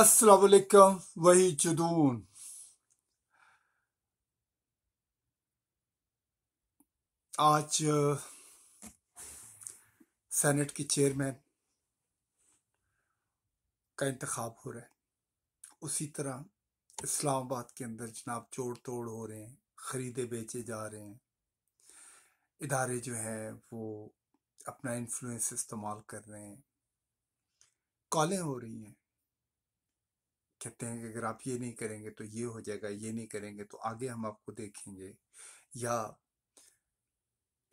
असलकम वही जुदून आज सेनेट की चेयरमैन का इंतखब हो रहा है उसी तरह इस्लामाबाद के अंदर जनाब जोड़ तोड़ हो रहे हैं ख़रीदे बेचे जा रहे हैं इदारे जो हैं वो अपना इन्फ्लुएंस इस्तेमाल कर रहे हैं कॉलें हो रही हैं कहते हैं कि अगर आप ये नहीं करेंगे तो ये हो जाएगा ये नहीं करेंगे तो आगे हम आपको देखेंगे या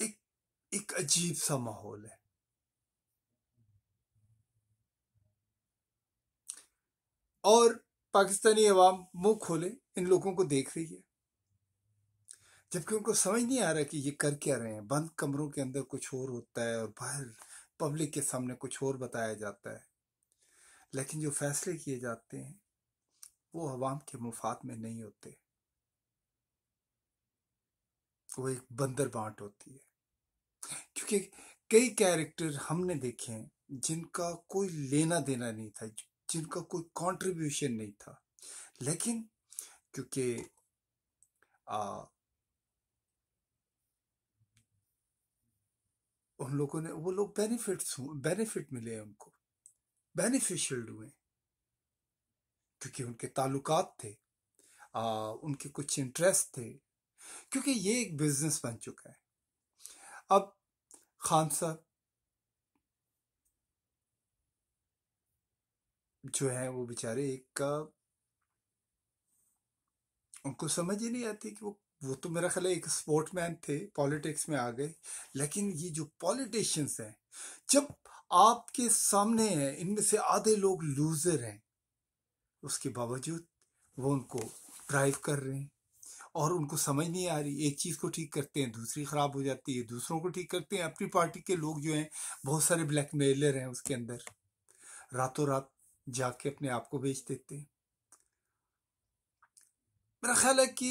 एक एक अजीब सा माहौल है और पाकिस्तानी अवाम मुंह खोले इन लोगों को देख रही है जबकि उनको समझ नहीं आ रहा कि ये कर क्या रहे हैं बंद कमरों के अंदर कुछ और होता है और बाहर पब्लिक के सामने कुछ और बताया जाता है लेकिन जो फैसले किए जाते हैं वो आवाम के मुफाद में नहीं होते वो एक बंदर बांट होती है क्योंकि कई कैरेक्टर हमने देखे हैं जिनका कोई लेना देना नहीं था जिनका कोई कंट्रीब्यूशन नहीं था लेकिन क्योंकि आ, उन लोगों ने वो लोग बेनिफिट्स बेनिफिट मिले उनको बेनिफिशियल हुए क्योंकि उनके ताल्लुकात थे आ, उनके कुछ इंटरेस्ट थे क्योंकि ये एक बिजनेस बन चुका है अब खान साहब जो है वो बेचारे एक का उनको समझ ही नहीं आती कि वो वो तो मेरा ख्याल एक स्पोर्टमैन थे पॉलिटिक्स में आ गए लेकिन ये जो पॉलिटिशियंस हैं जब आपके सामने हैं इनमें से आधे लोग लूजर हैं उसके बावजूद वो उनको ड्राइव कर रहे हैं और उनको समझ नहीं आ रही एक चीज़ को ठीक करते हैं दूसरी ख़राब हो जाती है दूसरों को ठीक करते हैं अपनी पार्टी के लोग जो हैं बहुत सारे ब्लैक मेलर हैं उसके अंदर रातों रात जाके अपने आप को बेच देते हैं मेरा ख्याल है कि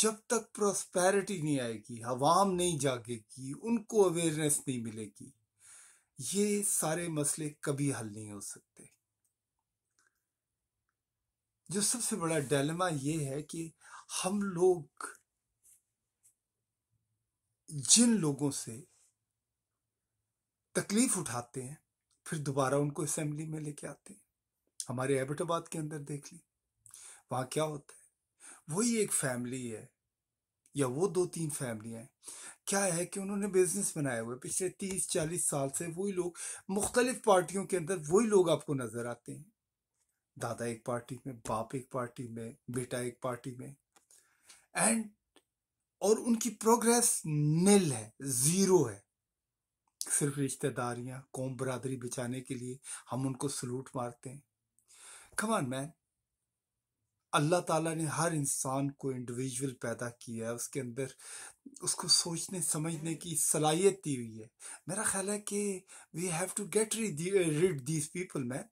जब तक प्रोस्पैरिटी नहीं आएगी हवाम नहीं जागेगी उनको अवेयरनेस नहीं मिलेगी ये सारे मसले कभी हल नहीं हो सकते जो सबसे बड़ा डायलमा ये है कि हम लोग जिन लोगों से तकलीफ उठाते हैं फिर दोबारा उनको असेंबली में लेके आते हैं हमारे एबटाबाद के अंदर देख ली वहाँ क्या होता है वही एक फैमिली है या वो दो तीन फैमिलियाँ हैं क्या है कि उन्होंने बिजनेस बनाए हुए पिछले तीस चालीस साल से वही लोग मुख्तलिफ पार्टियों के अंदर वही लोग आपको नजर आते हैं दादा एक पार्टी में बाप एक पार्टी में बेटा एक पार्टी में एंड और उनकी प्रोग्रेस नील है जीरो है सिर्फ रिश्तेदारियां कौम बरादरी बचाने के लिए हम उनको सलूट मारते हैं कमान मैन अल्लाह ताला ने हर इंसान को इंडिविजुअल पैदा किया है उसके अंदर उसको सोचने समझने की सलाहियत दी हुई है मेरा ख्याल है कि we have to get rid these people man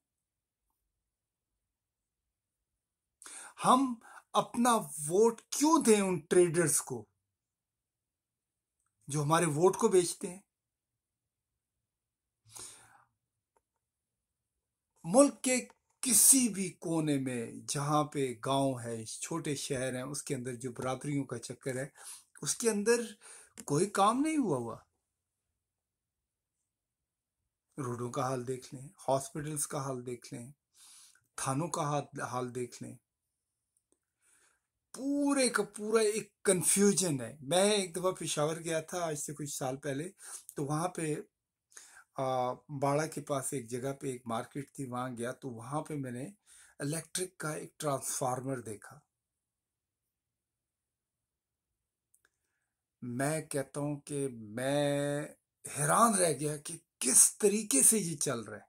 हम अपना वोट क्यों दें उन ट्रेडर्स को जो हमारे वोट को बेचते हैं मुल्क के किसी भी कोने में जहां पे गांव है छोटे शहर हैं उसके अंदर जो बरादरियों का चक्कर है उसके अंदर कोई काम नहीं हुआ हुआ रोडों का हाल देख लें हॉस्पिटल्स का हाल देख लें थानों का हाल हाल देख लें पूरे का पूरा एक कंफ्यूजन है मैं एक दफ़ा पिशावर गया था आज से कुछ साल पहले तो वहां पे आ, बाड़ा के पास एक जगह पे एक मार्केट थी वहां गया तो वहां पे मैंने इलेक्ट्रिक का एक ट्रांसफार्मर देखा मैं कहता हूं कि मैं हैरान रह गया कि किस तरीके से ये चल रहा है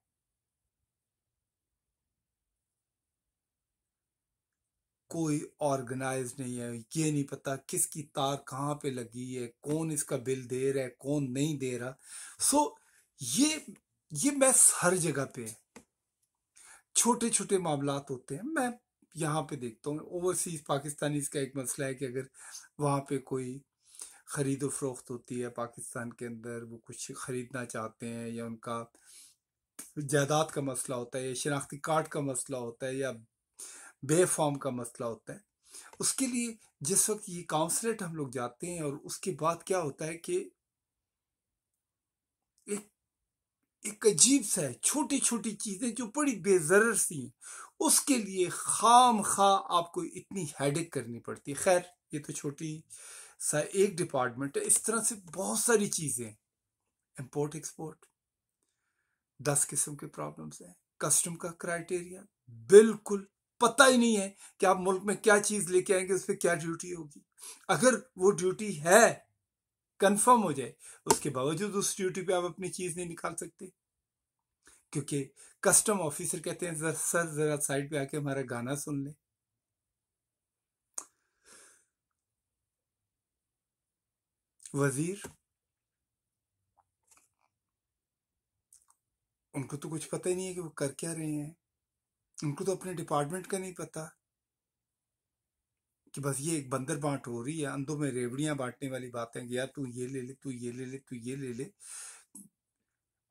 कोई ऑर्गेनाइज नहीं है ये नहीं पता किसकी तार कहाँ पे लगी है कौन इसका बिल दे रहा है कौन नहीं दे रहा सो so, ये ये मैस हर जगह पे है छोटे छोटे मामला होते हैं मैं यहाँ पे देखता हूँ ओवरसीज पाकिस्तानी इसका एक मसला है कि अगर वहाँ पे कोई खरीदो फरोख्त होती है पाकिस्तान के अंदर वो कुछ ख़रीदना चाहते हैं या उनका जायदाद का मसला होता है या शिनाख्ती कार्ड का मसला होता है या बेफॉर्म का मसला होता है उसके लिए जिस वक्त ये काउंसलेट हम लोग जाते हैं और उसके बाद क्या होता है कि एक एक अजीब सा है छोटी छोटी चीज़ें जो बड़ी बेजर सी हैं उसके लिए खाम खा आपको इतनी हेडेक करनी पड़ती है खैर ये तो छोटी सा एक डिपार्टमेंट है इस तरह से बहुत सारी चीज़ें इम्पोर्ट एक्सपोर्ट दस किस्म के प्रॉब्लम्स हैं कस्टम का क्राइटेरिया बिल्कुल पता ही नहीं है कि आप मुल्क में क्या चीज लेके आएंगे उस पर क्या ड्यूटी होगी अगर वो ड्यूटी है कंफर्म हो जाए उसके बावजूद उस ड्यूटी पे आप अपनी चीज नहीं निकाल सकते क्योंकि कस्टम ऑफिसर कहते हैं जर, सर जरा साइड पे आके हमारा गाना सुन ले वजीर उनको तो कुछ पता ही नहीं है कि वो कर क्या रहे हैं उनको तो अपने डिपार्टमेंट का नहीं पता कि बस ये एक बंदर बांट हो रही है अंधों में रेवड़ियां बांटने वाली बातें यार तू ये ले ले तू ये ले ले तू ये ले ले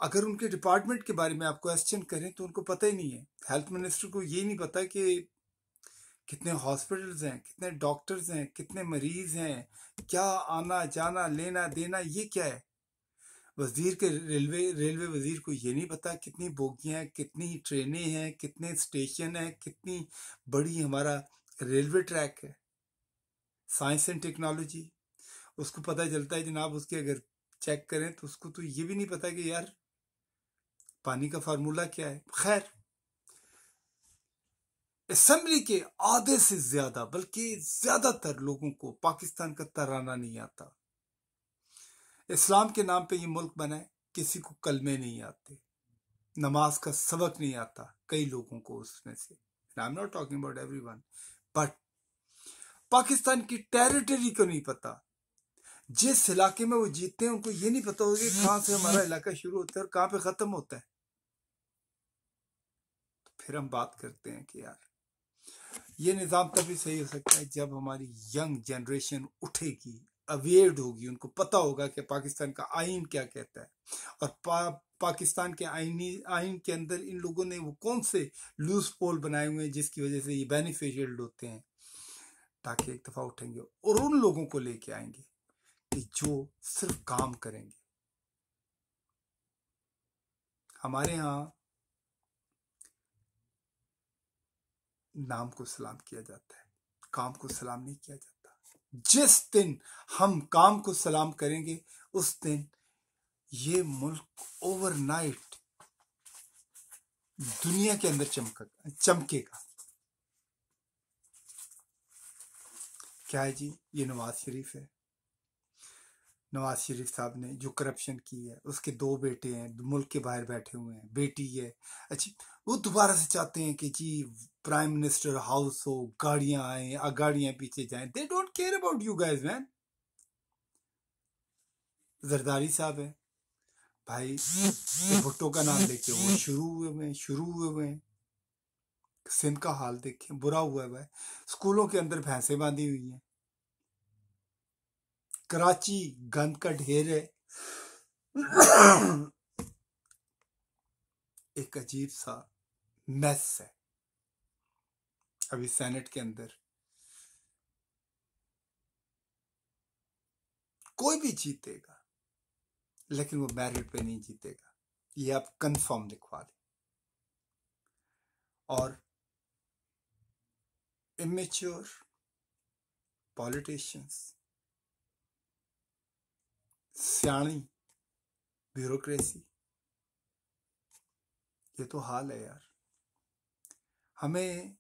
अगर उनके डिपार्टमेंट के बारे में आप क्वेश्चन करें तो उनको पता ही नहीं है हेल्थ मिनिस्टर को ये नहीं पता कि कितने हॉस्पिटल्स हैं कितने डॉक्टर्स हैं कितने मरीज हैं क्या आना जाना लेना देना ये क्या है वजीर के रेलवे रेलवे वजीर को ये नहीं पता कितनी बोगियाँ कितनी ट्रेनें हैं कितने स्टेशन हैं कितनी बड़ी हमारा रेलवे ट्रैक है साइंस एंड टेक्नोलॉजी उसको पता चलता है जनाब उसके अगर चेक करें तो उसको तो ये भी नहीं पता कि यार पानी का फार्मूला क्या है खैर असम्बली के आधे से ज्यादा बल्कि ज्यादातर लोगों को पाकिस्तान का तराना नहीं आता इस्लाम के नाम पे ये मुल्क बना है किसी को कलमे नहीं आते नमाज का सबक नहीं आता कई लोगों को उसमें से I am not talking about every one but Pakistan की टेरिटरी को नहीं पता जिस इलाके में वो जीतते हैं उनको ये नहीं पता होगा कि कहाँ से हमारा इलाका शुरू होता है और कहाँ पे ख़त्म होता है तो फिर हम बात करते हैं कि यार ये निज़ाम तभी सही हो सकता है जब हमारी यंग जनरेशन उठेगी अवेयर्ड होगी उनको पता होगा कि पाकिस्तान का आइन क्या कहता है और पा, पाकिस्तान के आइनी आइन के अंदर इन लोगों ने वो कौन से लूज पोल बनाए हुए हैं जिसकी वजह से ये बेनिफिशियल होते हैं ताकि एक दफ़ा उठेंगे और उन लोगों को लेके आएंगे कि जो सिर्फ काम करेंगे हमारे यहाँ नाम को सलाम किया जाता है काम को सलाम नहीं किया जाता जिस दिन हम काम को सलाम करेंगे उस दिन ये मुल्क ओवरनाइट दुनिया के अंदर चमक चमकेगा क्या है जी ये नवाज शरीफ है नवाज शरीफ साहब ने जो करप्शन की है उसके दो बेटे हैं मुल्क के बाहर बैठे हुए हैं बेटी है अच्छी वो दोबारा से चाहते हैं कि जी प्राइम मिनिस्टर हाउस हो गाड़ियां आए गाड़ियां पीछे जाएं they don't care about you guys man Zardari sahab है भाई भुट्टो का नाम लेके वो शुरू हुए हुए शुरू हुए हुए हैं सिंध का हाल देखे बुरा हुआ हुआ है स्कूलों के अंदर भैंसे बांधी हुई हैं कराची गंद का ढेर है एक अजीब सा मैस है अभी सेनेट के अंदर कोई भी जीतेगा लेकिन वो मैरिट पे नहीं जीतेगा ये आप कंफर्म लिखवा दें और इमेच्योर पॉलिटिशियंस सियाणी ब्यूरोक्रेसी ये तो हाल है यार हमें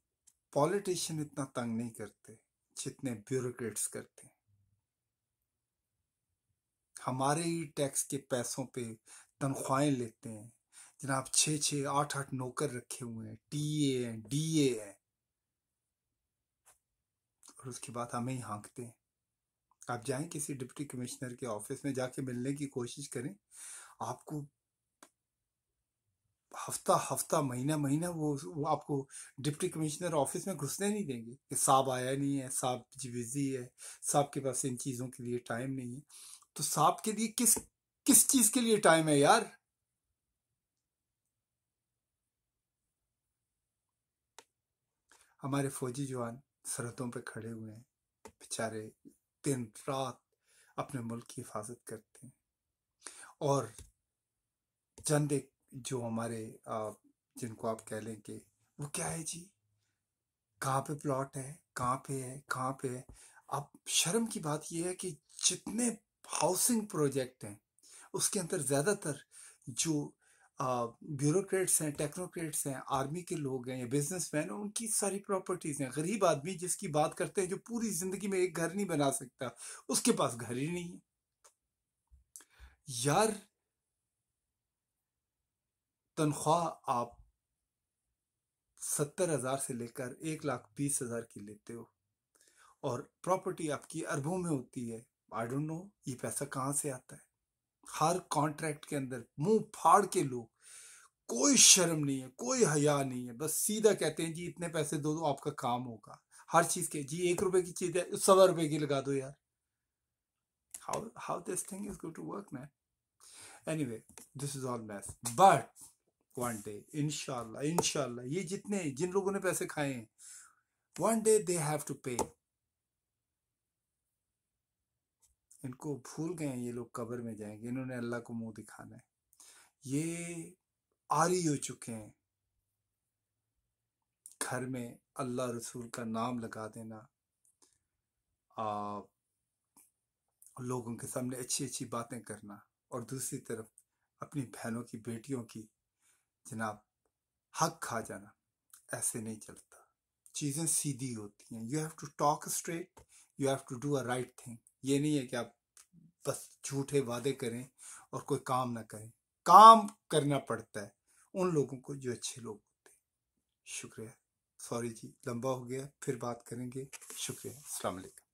पॉलिटिशियन इतना तंग नहीं करते जितने ब्यूरोक्रेट्स करते हैं हमारे ही टैक्स के पैसों पे तनख्वाहें लेते हैं जनाब छः छः आठ आठ नौकर रखे हुए हैं टी ए हैं डी ए हैं और उसके बाद हमें ही हाँकते हैं आप जाएं किसी डिप्टी कमिश्नर के ऑफिस में जाके मिलने की कोशिश करें आपको हफ्ता हफ्ता महीना महीना वो, वो आपको डिप्टी कमिश्नर ऑफिस में घुसने नहीं देंगे कि साहब आया नहीं है साहब जी बिजी है साहब के पास इन चीज़ों के लिए टाइम नहीं है तो साहब के लिए किस किस चीज़ के लिए टाइम है यार हमारे फौजी जवान सरहदों पर खड़े हुए हैं बेचारे दिन रात अपने मुल्क की हिफाजत करते हैं और चंद एक जो हमारे जिनको आप कह लें कि वो क्या है जी कहाँ पे प्लॉट है कहाँ पे है कहाँ पे है अब शर्म की बात यह है कि जितने हाउसिंग प्रोजेक्ट हैं उसके अंदर ज़्यादातर जो ब्यूरोक्रेट्स हैं टेक्नोक्रेट्स हैं आर्मी के लोग हैं या बिजनेस मैन उनकी सारी प्रॉपर्टीज़ हैं गरीब आदमी जिसकी बात करते हैं जो पूरी ज़िंदगी में एक घर नहीं बना सकता उसके पास घर ही नहीं है यार तनख्वाह आप सत्तर हज़ार से लेकर एक लाख बीस हज़ार की लेते हो और प्रॉपर्टी आपकी अरबों में होती है आई डोंट नो ये पैसा कहाँ से आता है हर कॉन्ट्रैक्ट के अंदर मुंह फाड़ के लोग कोई शर्म नहीं है कोई हया नहीं है बस सीधा कहते हैं जी इतने पैसे दो दो आपका काम होगा हर चीज के जी एक रुपए की चीज है सवा रुपए की लगा दो यार how how this thing is going to work man anyway this is all math but one day इनशाला इनशाला ये जितने जिन लोगों ने पैसे खाए हैं one day they have to pay इनको भूल गए ये लोग कब्र में जाएंगे इन्होंने अल्लाह को मुंह दिखाना है ये आरी हो चुके हैं घर में अल्लाह रसूल का नाम लगा देना आ, लोगों के सामने अच्छी अच्छी बातें करना और दूसरी तरफ अपनी बहनों की बेटियों की जनाब हक खा जाना ऐसे नहीं चलता चीज़ें सीधी होती हैं you have to talk straight you have to do a right thing ये नहीं है कि आप बस झूठे वादे करें और कोई काम ना करें काम करना पड़ता है उन लोगों को जो अच्छे लोग होते हैं शुक्रिया सॉरी जी लंबा हो गया फिर बात करेंगे शुक्रिया अलैक्म